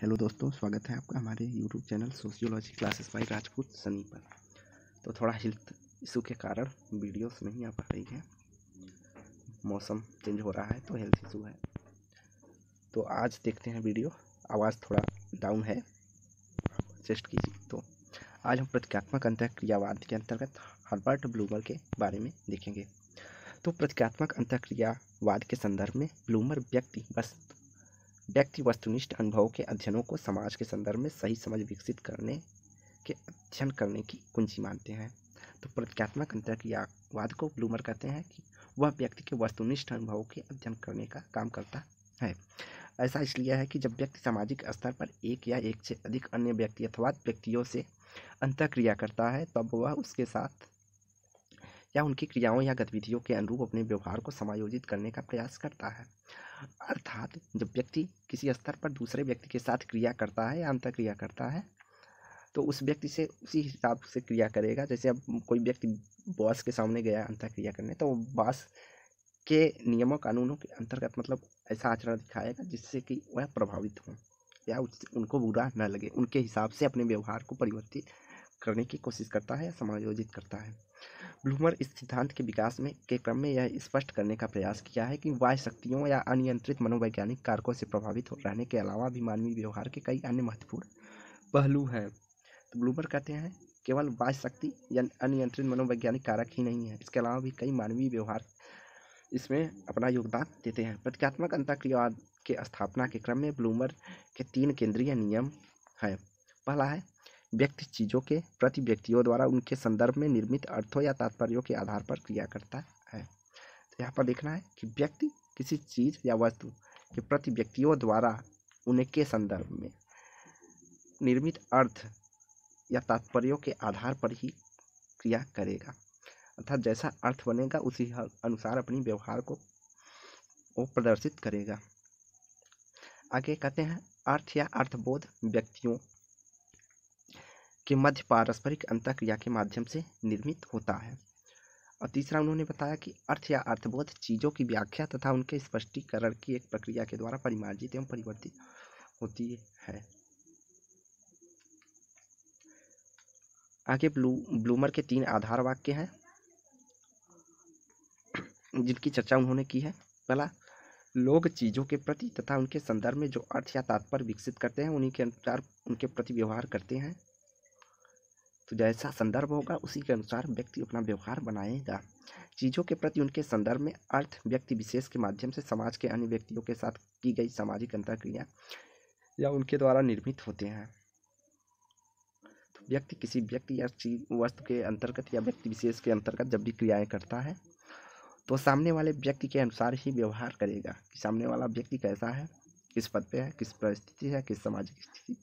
Hello दोस्तों स्वागत है आपका हमारे YouTube channel sociology classes by Rajput Sunny पर तो थोड़ा हेल्थ इशू के कारण वीडियोस नहीं आ पा रही है मौसम चेंज हो रहा है तो हेल्थ इशू है तो आज देखते हैं वीडियो आवाज़ थोड़ा डाउन है चेस्ट कीजिए तो आज हम प्रतीकात्मक अंतक्रियावाद के अंतर्गत हर्बर्ट ब्लूमर के बारे में देखेंगे तो प्रतीकात्मक अंतक्रियावाद के संदर्भ में ब्लूमर व्यक्ति बस व्यक्ति वस्तुनिष्ठ अनुभव के अध्ययनों को समाज के संदर्भ में सही समझ विकसित करने के अध्ययन करने की कुंजी मानते हैं तो प्रतीकात्मक वाद को ब्लूमर कहते हैं कि वह व्यक्ति के वस्तुनिष्ठ अनुभव के अध्ययन करने का काम करता है ऐसा इसलिए है कि जब व्यक्ति सामाजिक स्तर पर एक या एक से अधिक अन्य व्यक्ति अथवा व्यक्तियों से क्रिया करता है तब वह उसके साथ या उनकी क्रियाओं या गतिविधियों के अनुरूप अपने व्यवहार को समायोजित करने का प्रयास करता है अर्थात जब व्यक्ति किसी स्तर पर दूसरे व्यक्ति के साथ क्रिया करता है या क्रिया करता है तो उस व्यक्ति से उसी हिसाब से क्रिया करेगा जैसे अब कोई व्यक्ति बॉस के सामने गया क्रिया करने तो बॉस के नियमों कानूनों के अंतर्गत मतलब ऐसा आचरण दिखाएगा जिससे कि वह प्रभावित हों या उनको बुरा न लगे उनके हिसाब से अपने व्यवहार को परिवर्तित करने की कोशिश करता है या समायोजित करता है ब्लूमर इस सिद्धांत के विकास में के क्रम में यह स्पष्ट करने का प्रयास किया है कि वाय शक्तियों या अनियंत्रित मनोवैज्ञानिक कारकों से प्रभावित रहने के अलावा भी मानवीय व्यवहार के कई अन्य महत्वपूर्ण पहलू हैं तो ब्लूमर कहते हैं केवल वाय शक्ति या अनियंत्रित मनोवैज्ञानिक कारक ही नहीं है इसके अलावा भी कई मानवीय व्यवहार इसमें अपना योगदान देते हैं प्रतीकात्मक अंतक्रियावाद के स्थापना के क्रम में ब्लूमर के तीन केंद्रीय नियम हैं पहला है व्यक्ति चीज़ों के प्रति व्यक्तियों द्वारा उनके संदर्भ में निर्मित अर्थों या तात्पर्यों के आधार पर क्रिया करता है तो यहाँ पर देखना है कि व्यक्ति किसी चीज़ या वस्तु के प्रति व्यक्तियों द्वारा उनके संदर्भ में निर्मित अर्थ या तात्पर्यों के आधार पर ही क्रिया करेगा अर्थात जैसा अर्थ बनेगा उसी अनुसार अपनी व्यवहार को वो प्रदर्शित करेगा आगे कहते हैं अर्थ या अर्थबोध व्यक्तियों के मध्य पारस्परिक अंतक्रिया के माध्यम से निर्मित होता है और तीसरा उन्होंने बताया कि अर्थ या अर्थबोध चीज़ों की व्याख्या तथा उनके स्पष्टीकरण की एक प्रक्रिया के द्वारा परिमार्जित एवं परिवर्तित होती है आगे ब्लू ब्लूमर के तीन आधार वाक्य हैं जिनकी चर्चा उन्होंने की है पहला लोग चीज़ों के प्रति तथा उनके संदर्भ में जो अर्थ या तात्पर्य विकसित करते हैं उन्हीं के अनुसार उनके प्रति व्यवहार करते हैं तो जैसा संदर्भ होगा उसी के अनुसार व्यक्ति अपना व्यवहार बनाएगा चीज़ों के प्रति उनके संदर्भ में अर्थ व्यक्ति विशेष के माध्यम से समाज के अन्य व्यक्तियों के साथ की गई सामाजिक अंतरक्रिया या उनके द्वारा निर्मित होते हैं तो व्यक्ति किसी व्यक्ति या चीज वस्तु के अंतर्गत या व्यक्ति विशेष के अंतर्गत जब भी क्रियाएँ करता है तो सामने वाले व्यक्ति के अनुसार ही व्यवहार करेगा कि सामने वाला व्यक्ति कैसा है किस पद पर है किस परिस्थिति है किस सामाजिक स्थिति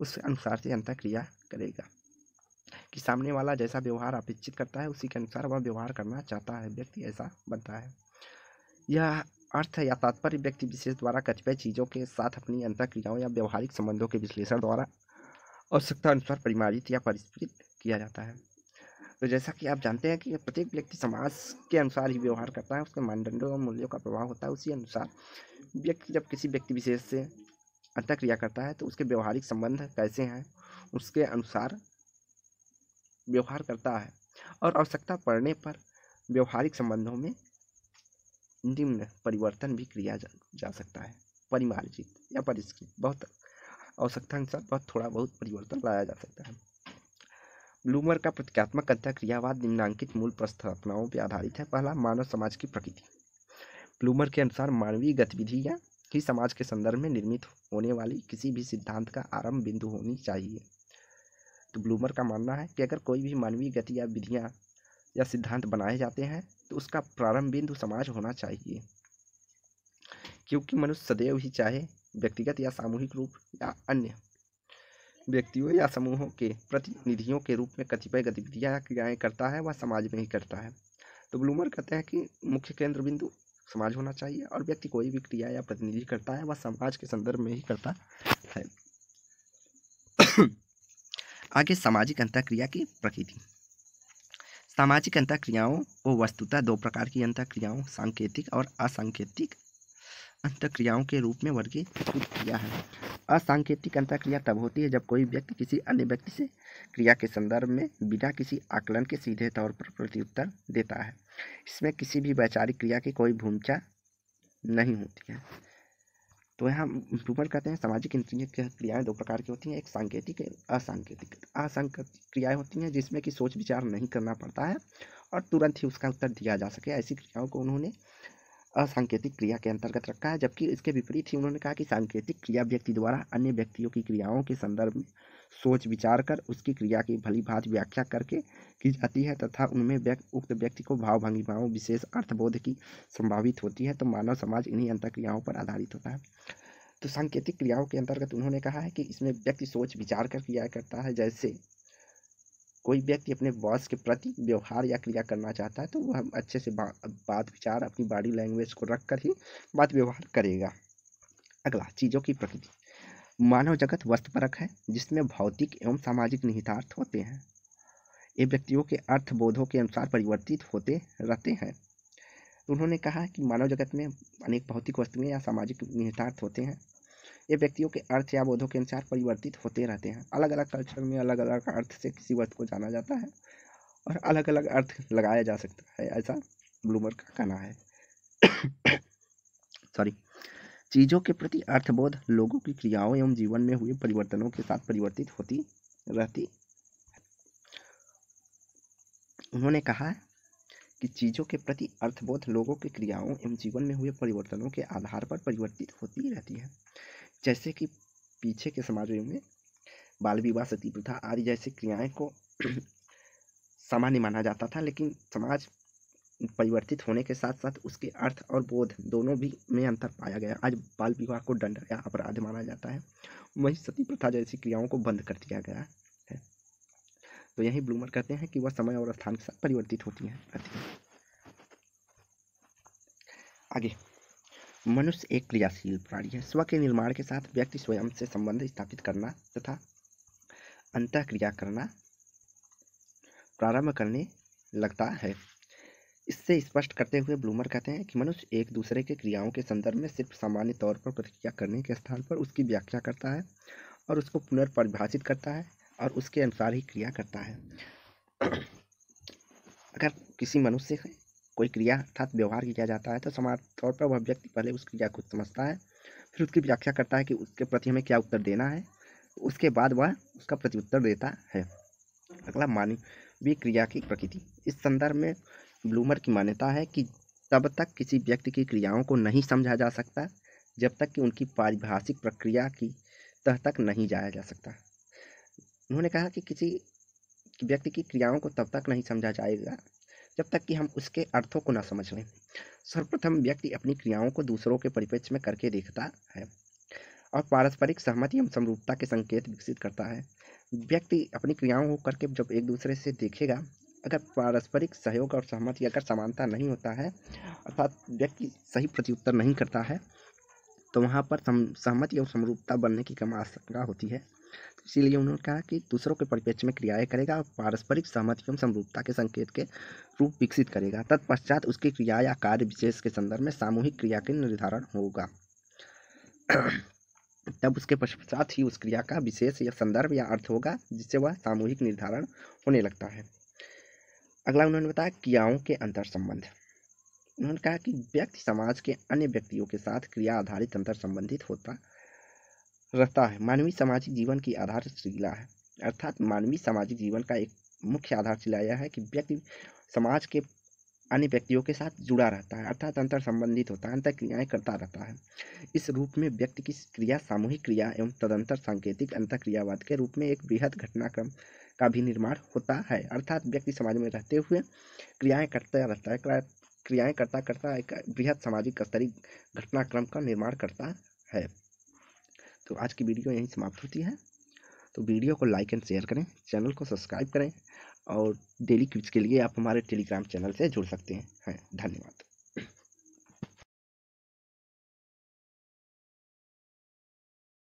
उस अनुसार से क्रिया करेगा कि सामने वाला जैसा व्यवहार अपेक्षित करता है उसी के अनुसार वह व्यवहार करना चाहता है व्यक्ति ऐसा बनता है यह अर्थ या तात्पर्य व्यक्ति विशेष द्वारा कतिपय चीज़ों के साथ अपनी अंतक्रियाओं या व्यवहारिक संबंधों के विश्लेषण द्वारा आवश्यकता अनुसार परिमार्जित या परिष्कृत किया जाता है तो जैसा कि आप जानते हैं कि प्रत्येक व्यक्ति समाज के अनुसार ही व्यवहार करता है उसके मानदंडों और मूल्यों का प्रभाव होता है उसी अनुसार व्यक्ति जब किसी व्यक्ति विशेष से अंतक्रिया करता है तो उसके व्यवहारिक संबंध कैसे हैं उसके अनुसार व्यवहार करता है और आवश्यकता पड़ने पर व्यवहारिक संबंधों में निम्न परिवर्तन भी किया जा, जा सकता है परिमार्जित या परिष्कृत बहुत आवश्यकता अनुसार बहुत थोड़ा बहुत परिवर्तन लाया जा सकता है ब्लूमर का प्रतीकात्मक अध्याय क्रियावाद निम्नांकित मूल प्रस्थापनाओं पर आधारित है पहला मानव समाज की प्रकृति ब्लूमर के अनुसार मानवीय गतिविधियाँ ही समाज के संदर्भ में निर्मित होने वाली किसी भी सिद्धांत का आरंभ बिंदु होनी चाहिए तो ब्लूमर का मानना है कि अगर कोई भी मानवीय गति या विधियाँ या सिद्धांत बनाए जाते हैं तो उसका प्रारंभ बिंदु समाज होना चाहिए क्योंकि मनुष्य सदैव ही चाहे व्यक्तिगत या सामूहिक रूप या अन्य व्यक्तियों या समूहों के प्रतिनिधियों के रूप में कतिपय गतिविधियाँ क्रियाएँ करता है वह समाज में ही करता है तो ब्लूमर कहते हैं कि मुख्य केंद्र बिंदु समाज होना चाहिए और व्यक्ति कोई भी क्रिया या प्रतिनिधि करता है वह समाज के संदर्भ में ही करता है आगे सामाजिक अंतक्रिया की प्रकृति सामाजिक अंतक्रियाओं वो वस्तुतः दो प्रकार की अंतक्रियाओं सांकेतिक और असांकेतिक अंतक्रियाओं के रूप में वर्गीकृत किया है असांकेतिक अंतक्रिया तब होती है जब कोई व्यक्ति किसी अन्य व्यक्ति से क्रिया के संदर्भ में बिना किसी आकलन के सीधे तौर पर प्रत्युत्तर देता है इसमें किसी भी वैचारिक क्रिया की कोई भूमिका नहीं होती है तो यहाँ इम्प्रूवमेंट कहते हैं सामाजिक इंद्रिय क्रियाएं दो प्रकार की होती हैं एक सांकेतिक असांकेतिक असांकेतिक क्रियाएं होती हैं जिसमें कि सोच विचार नहीं करना पड़ता है और तुरंत ही उसका उत्तर दिया जा सके ऐसी क्रियाओं को उन्होंने असांकेतिक क्रिया के अंतर्गत रखा है जबकि इसके विपरीत ही उन्होंने कहा कि सांकेतिक क्रिया व्यक्ति द्वारा अन्य व्यक्तियों की क्रियाओं के संदर्भ में सोच विचार कर उसकी क्रिया की भली भात व्याख्या करके की जाती है तथा उनमें व्यक्ति उक्त व्यक्ति को भाव भंगिमाओं विशेष अर्थबोध की संभावित होती है तो मानव समाज इन्हीं अंतर क्रियाओं पर आधारित होता है तो सांकेतिक क्रियाओं के अंतर्गत उन्होंने कहा है कि इसमें व्यक्ति सोच विचार कर क्रिया करता है जैसे कोई व्यक्ति अपने बॉस के प्रति व्यवहार या क्रिया करना चाहता है तो वह अच्छे से बा, बात विचार अपनी बॉडी लैंग्वेज को रख कर ही बात व्यवहार करेगा अगला चीज़ों की प्रकृति मानव जगत वस्तुपरक है जिसमें भौतिक एवं सामाजिक निहितार्थ होते हैं ये व्यक्तियों के अर्थबोधों के अनुसार परिवर्तित होते रहते हैं उन्होंने कहा कि मानव जगत में अनेक भौतिक वस्तुएं या सामाजिक निहितार्थ होते हैं ये व्यक्तियों के अर्थ या बोधों के अनुसार परिवर्तित होते रहते हैं अलग अलग कल्चर में अलग अलग अर्थ से किसी वर्ड को जाना जाता है और अलग अलग अर्थ लगाया जा सकता है ऐसा ब्लूमर का कहना है सॉरी चीज़ों के प्रति अर्थबोध लोगों की क्रियाओं एवं जीवन में हुए परिवर्तनों के साथ परिवर्तित होती रहती उन्होंने कहा है कि चीज़ों के प्रति अर्थबोध लोगों की क्रियाओं एवं जीवन में हुए परिवर्तनों के आधार पर परिवर्तित होती रहती है जैसे कि पीछे के समाजों में बाल विवाह सती प्रथा आदि जैसी क्रियाएं को सामान्य माना जाता था लेकिन समाज परिवर्तित होने के साथ साथ उसके अर्थ और बोध दोनों भी में अंतर पाया गया आज बाल विवाह को दंड या अपराध माना जाता है वहीं सती प्रथा जैसी क्रियाओं को बंद कर दिया गया है तो यही ब्लूमर कहते हैं कि वह समय और स्थान के साथ परिवर्तित होती हैं है। आगे मनुष्य एक क्रियाशील प्राणी है स्व के निर्माण के साथ व्यक्ति स्वयं से संबंध स्थापित करना तथा अंत क्रिया करना प्रारंभ करने लगता है इससे स्पष्ट करते हुए ब्लूमर कहते हैं कि मनुष्य एक दूसरे के क्रियाओं के संदर्भ में सिर्फ सामान्य तौर पर प्रतिक्रिया करने के स्थान पर उसकी व्याख्या करता है और उसको पुनर्परिभाषित करता है और उसके अनुसार ही क्रिया करता है अगर किसी मनुष्य कोई क्रिया अर्थात व्यवहार किया जाता है तो समान तौर पर वह व्यक्ति पहले उस क्रिया को समझता है फिर उसकी व्याख्या करता है कि उसके प्रति हमें क्या उत्तर देना है उसके बाद वह उसका प्रत्युत्तर देता है अगला मानवीय क्रिया की प्रकृति इस संदर्भ में ब्लूमर की मान्यता है कि तब तक किसी व्यक्ति की क्रियाओं को नहीं समझा जा सकता जब तक कि उनकी पारिभाषिक प्रक्रिया की तह तक नहीं जाया जा सकता उन्होंने कहा कि किसी व्यक्ति की क्रियाओं को तब तक नहीं समझा जाएगा जब तक कि हम उसके अर्थों को ना समझ लें सर्वप्रथम व्यक्ति अपनी क्रियाओं को दूसरों के परिप्रेक्ष्य में करके देखता है और पारस्परिक सहमति एवं समरूपता के संकेत विकसित करता है व्यक्ति अपनी क्रियाओं को करके जब एक दूसरे से देखेगा अगर पारस्परिक सहयोग और सहमति अगर समानता नहीं होता है अर्थात व्यक्ति सही प्रत्युत्तर नहीं करता है तो वहाँ पर सहमति और समरूपता बनने की कम आशंका होती है तो इसीलिए उन्होंने कहा कि दूसरों के परिप्रेक्ष्य में क्रियाएं करेगा और पारस्परिक सहमति एवं समरूपता के संकेत के रूप विकसित करेगा तत्पश्चात उसकी क्रिया या कार्य विशेष के संदर्भ में सामूहिक क्रिया के निर्धारण होगा तब उसके पश्चात ही उस क्रिया का विशेष या संदर्भ या अर्थ होगा जिससे वह सामूहिक निर्धारण होने लगता है अगला उन्होंने बताया क्रियाओं के अंतर संबंध उन्होंने कहा कि व्यक्ति समाज के अन्य व्यक्तियों के साथ क्रिया आधारित अंतर संबंधित होता है रहता है मानवीय सामाजिक जीवन की आधारशिला है अर्थात मानवीय सामाजिक जीवन का एक मुख्य आधारशिला यह है कि व्यक्ति समाज के अन्य व्यक्तियों के साथ जुड़ा रहता है अर्थात अंतर संबंधित होता है अंतर क्रियाएँ करता रहता है इस रूप में व्यक्ति की क्रिया सामूहिक क्रिया एवं तदंतर सांकेतिक अंतर क्रियावाद के रूप में एक बृहद घटनाक्रम का भी निर्माण होता है अर्थात व्यक्ति समाज में रहते हुए क्रियाएँ करता रहता है क्रियाएँ करता करता एक बृहद सामाजिक स्तरीय घटनाक्रम का निर्माण करता है तो आज की वीडियो यहीं समाप्त होती है तो वीडियो को लाइक एंड शेयर करें चैनल को सब्सक्राइब करें और डेली क्विज के लिए आप हमारे टेलीग्राम चैनल से जुड़ सकते हैं हाँ, धन्यवाद